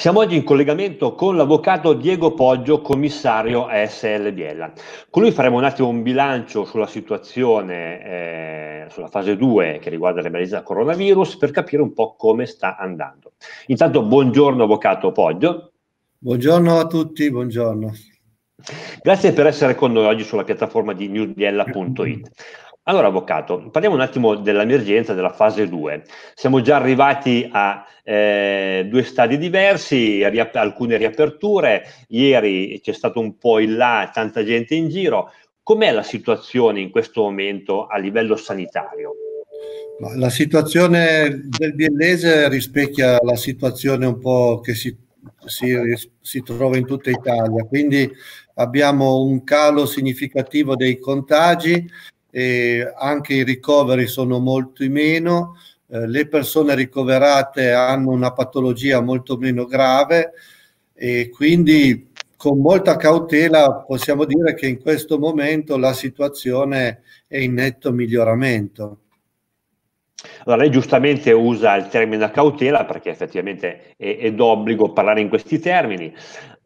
Siamo oggi in collegamento con l'avvocato Diego Poggio, commissario ASL Biella. Con lui faremo un attimo un bilancio sulla situazione, eh, sulla fase 2 che riguarda l'emergenza coronavirus, per capire un po' come sta andando. Intanto, buongiorno avvocato Poggio. Buongiorno a tutti, buongiorno. Grazie per essere con noi oggi sulla piattaforma di newbiella.it. Allora, avvocato, parliamo un attimo dell'emergenza della fase 2. Siamo già arrivati a eh, due stadi diversi, riap- alcune riaperture. Ieri c'è stato un po' in là, tanta gente in giro. Com'è la situazione in questo momento a livello sanitario? La situazione del biellese rispecchia la situazione un po' che si, si, si trova in tutta Italia, quindi abbiamo un calo significativo dei contagi e anche i ricoveri sono molto meno, eh, le persone ricoverate hanno una patologia molto meno grave e quindi con molta cautela possiamo dire che in questo momento la situazione è in netto miglioramento. Allora, lei giustamente usa il termine cautela perché effettivamente è, è d'obbligo parlare in questi termini.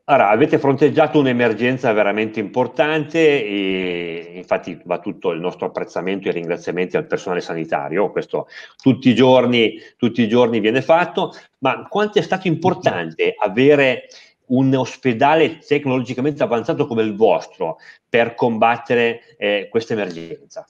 Allora, avete fronteggiato un'emergenza veramente importante e infatti va tutto il nostro apprezzamento e ringraziamenti al personale sanitario, questo tutti i giorni, tutti i giorni viene fatto, ma quanto è stato importante avere un ospedale tecnologicamente avanzato come il vostro per combattere eh, questa emergenza?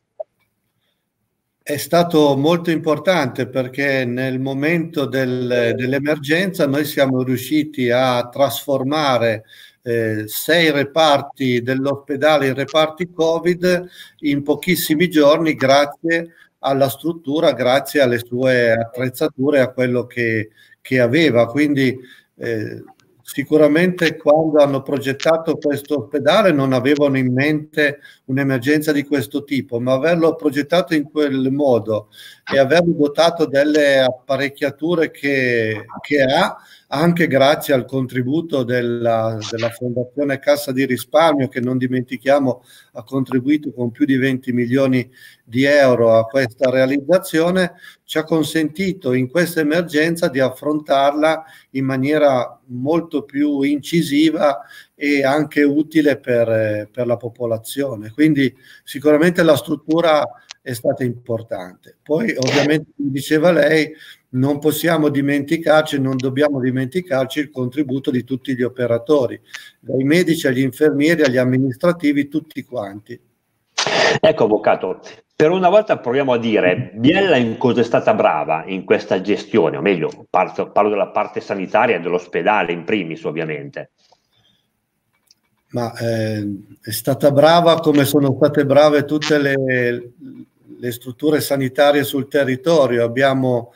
È stato molto importante perché nel momento del, dell'emergenza noi siamo riusciti a trasformare eh, sei reparti dell'ospedale in reparti Covid in pochissimi giorni grazie alla struttura, grazie alle sue attrezzature, a quello che, che aveva. Quindi eh, sicuramente quando hanno progettato questo ospedale non avevano in mente un'emergenza di questo tipo, ma averlo progettato in quel modo e averlo dotato delle apparecchiature che, che ha, anche grazie al contributo della, della, Fondazione Cassa di Risparmio, che non dimentichiamo ha contribuito con più di 20 milioni di euro a questa realizzazione, ci ha consentito in questa emergenza di affrontarla in maniera molto più incisiva e anche utile per, eh, per la popolazione. Quindi sicuramente la struttura è stata importante. Poi ovviamente, come diceva lei, non possiamo dimenticarci, non dobbiamo dimenticarci il contributo di tutti gli operatori, dai medici agli infermieri, agli amministrativi, tutti quanti. Ecco, avvocato, per una volta proviamo a dire Biella in cosa è stata brava in questa gestione, o meglio, parlo, parlo della parte sanitaria dell'ospedale in primis ovviamente ma eh, è stata brava come sono state brave tutte le, le strutture sanitarie sul territorio. Abbiamo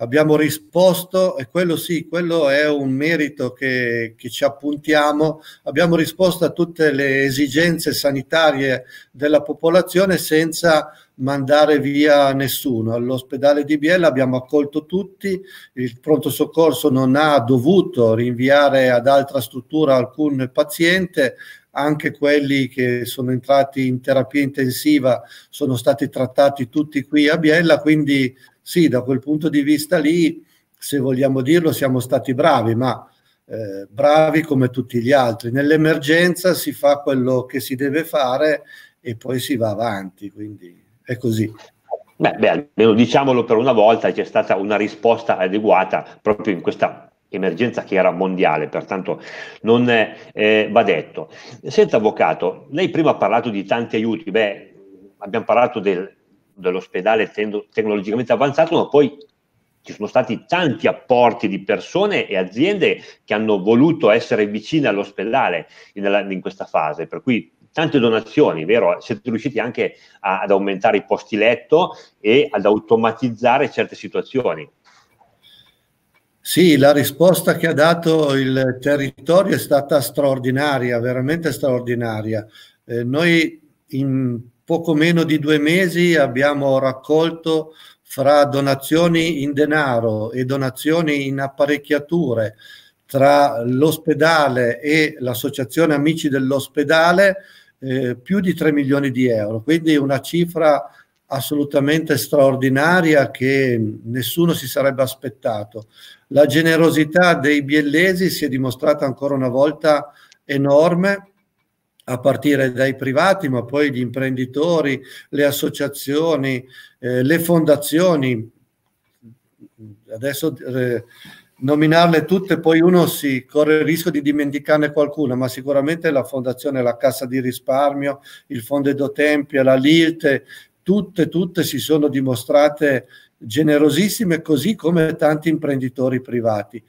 abbiamo risposto, e quello sì, quello è un merito che, che, ci appuntiamo, abbiamo risposto a tutte le esigenze sanitarie della popolazione senza mandare via nessuno. All'ospedale di Biella abbiamo accolto tutti, il pronto soccorso non ha dovuto rinviare ad altra struttura alcun paziente, anche quelli che sono entrati in terapia intensiva sono stati trattati tutti qui a Biella, quindi sì, da quel punto di vista lì, se vogliamo dirlo, siamo stati bravi, ma eh, bravi come tutti gli altri. Nell'emergenza si fa quello che si deve fare e poi si va avanti, quindi è così. Beh, beh almeno diciamolo per una volta, c'è stata una risposta adeguata proprio in questa emergenza che era mondiale, pertanto non eh, va detto. Senta, avvocato, lei prima ha parlato di tanti aiuti, beh, abbiamo parlato del dell'ospedale tecnologicamente avanzato, ma poi ci sono stati tanti apporti di persone e aziende che hanno voluto essere vicine all'ospedale in, in questa fase, per cui tante donazioni, vero? Siete riusciti anche a, ad aumentare i posti letto e ad automatizzare certe situazioni. Sì, la risposta che ha dato il territorio è stata straordinaria, veramente straordinaria. Eh, noi in poco meno di due mesi abbiamo raccolto fra donazioni in denaro e donazioni in apparecchiature tra l'ospedale e l'associazione Amici dell'ospedale eh, più di 3 milioni di euro, quindi una cifra assolutamente straordinaria che nessuno si sarebbe aspettato. La generosità dei biellesi si è dimostrata ancora una volta enorme a partire dai privati, ma poi gli imprenditori, le associazioni, eh, le fondazioni. Adesso eh, nominarle tutte, poi uno si corre il rischio di dimenticarne qualcuna, ma sicuramente la fondazione, la Cassa di Risparmio, il Fondo Edotempia, la Lilte, tutte, tutte si sono dimostrate generosissime, così come tanti imprenditori privati.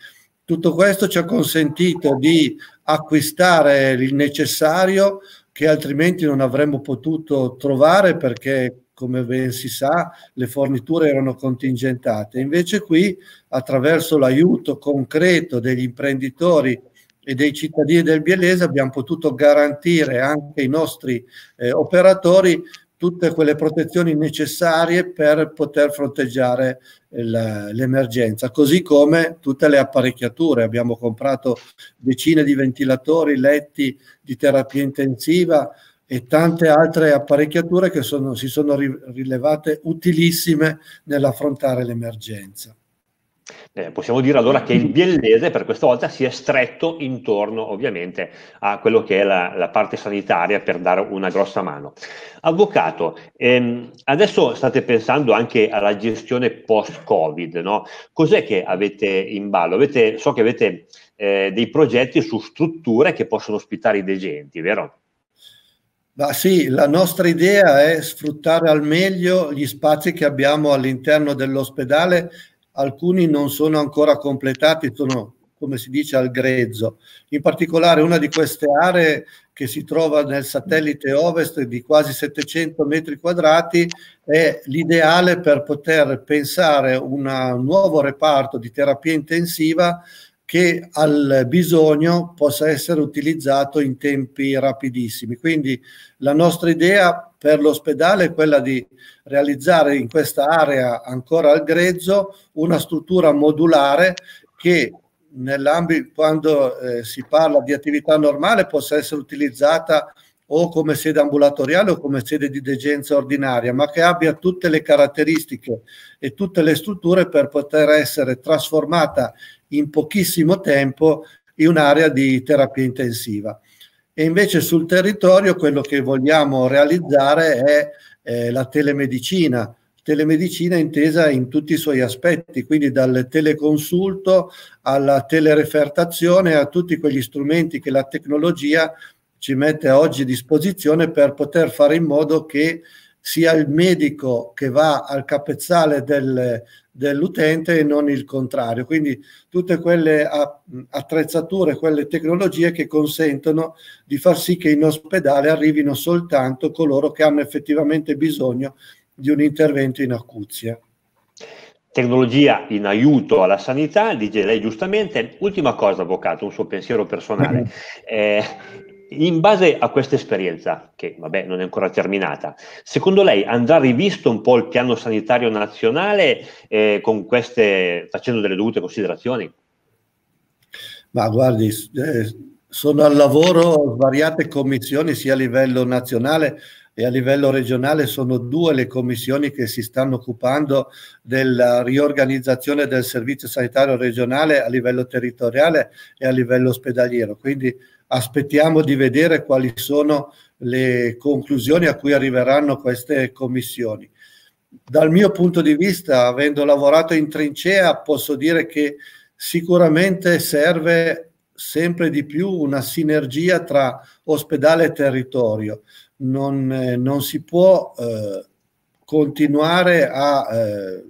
Tutto questo ci ha consentito di acquistare il necessario che altrimenti non avremmo potuto trovare perché, come ben si sa, le forniture erano contingentate. Invece qui, attraverso l'aiuto concreto degli imprenditori e dei cittadini del Bielese abbiamo potuto garantire anche ai nostri eh, operatori tutte quelle protezioni necessarie per poter fronteggiare l'emergenza, così come tutte le apparecchiature. Abbiamo comprato decine di ventilatori, letti di terapia intensiva e tante altre apparecchiature che sono, si sono rilevate utilissime nell'affrontare l'emergenza. Eh, possiamo dire allora che il mm. biellese per questa volta si è stretto intorno ovviamente a quello che è la, la parte sanitaria per dare una grossa mano. Avvocato, ehm, adesso state pensando anche alla gestione post-Covid, no? Cos'è che avete in ballo? Avete, so che avete eh, dei progetti su strutture che possono ospitare i degenti, vero? Ma sì, la nostra idea è sfruttare al meglio gli spazi che abbiamo all'interno dell'ospedale alcuni non sono ancora completati, sono come si dice al grezzo. In particolare una di queste aree che si trova nel satellite ovest di quasi 700 metri quadrati è l'ideale per poter pensare a un nuovo reparto di terapia intensiva che al bisogno possa essere utilizzato in tempi rapidissimi. Quindi la nostra idea per l'ospedale è quella di realizzare in questa area ancora al grezzo una struttura modulare che nell'ambito quando eh, si parla di attività normale possa essere utilizzata o come sede ambulatoriale o come sede di degenza ordinaria, ma che abbia tutte le caratteristiche e tutte le strutture per poter essere trasformata in pochissimo tempo in un'area di terapia intensiva. E invece sul territorio quello che vogliamo realizzare è eh, la telemedicina, telemedicina intesa in tutti i suoi aspetti, quindi dal teleconsulto alla telerefertazione a tutti quegli strumenti che la tecnologia ci mette oggi a disposizione per poter fare in modo che sia il medico che va al capezzale del, dell'utente e non il contrario. Quindi tutte quelle attrezzature, quelle tecnologie che consentono di far sì che in ospedale arrivino soltanto coloro che hanno effettivamente bisogno di un intervento in acuzia. Tecnologia in aiuto alla sanità, dice lei giustamente. Ultima cosa, avvocato, un suo pensiero personale. Eh, in base a questa esperienza, che vabbè non è ancora terminata, secondo lei andrà rivisto un po' il piano sanitario nazionale eh, queste, facendo delle dovute considerazioni? Ma guardi, eh, sono al lavoro svariate commissioni sia a livello nazionale e a livello regionale sono due le commissioni che si stanno occupando della riorganizzazione del servizio sanitario regionale a livello territoriale e a livello ospedaliero. Quindi aspettiamo di vedere quali sono le conclusioni a cui arriveranno queste commissioni. Dal mio punto di vista, avendo lavorato in trincea, posso dire che sicuramente serve sempre di più una sinergia tra ospedale e territorio. Non, eh, non si può eh, continuare a eh,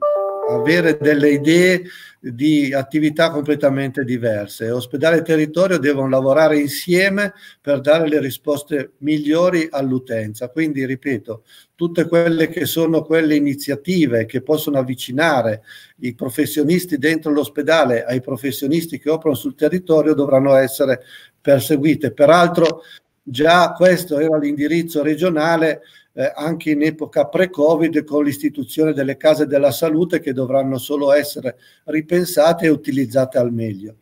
avere delle idee di attività completamente diverse. Ospedale e territorio devono lavorare insieme per dare le risposte migliori all'utenza. Quindi, ripeto, tutte quelle che sono quelle iniziative che possono avvicinare i professionisti dentro l'ospedale ai professionisti che operano sul territorio dovranno essere perseguite. Peraltro, già questo era l'indirizzo regionale eh, anche in epoca pre-Covid con l'istituzione delle case della salute che dovranno solo essere ripensate e utilizzate al meglio.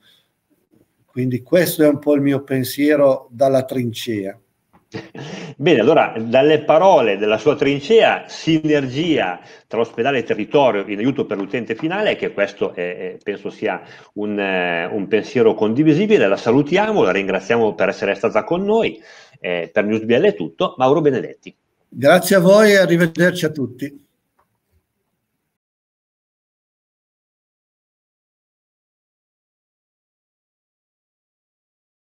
Quindi questo è un po' il mio pensiero dalla trincea. Bene, allora dalle parole della sua trincea, sinergia tra ospedale e territorio in aiuto per l'utente finale, che questo è, penso sia un, eh, un, pensiero condivisibile, la salutiamo, la ringraziamo per essere stata con noi, eh, per NewsBL è tutto, Mauro Benedetti. Grazie a voi e arrivederci a tutti.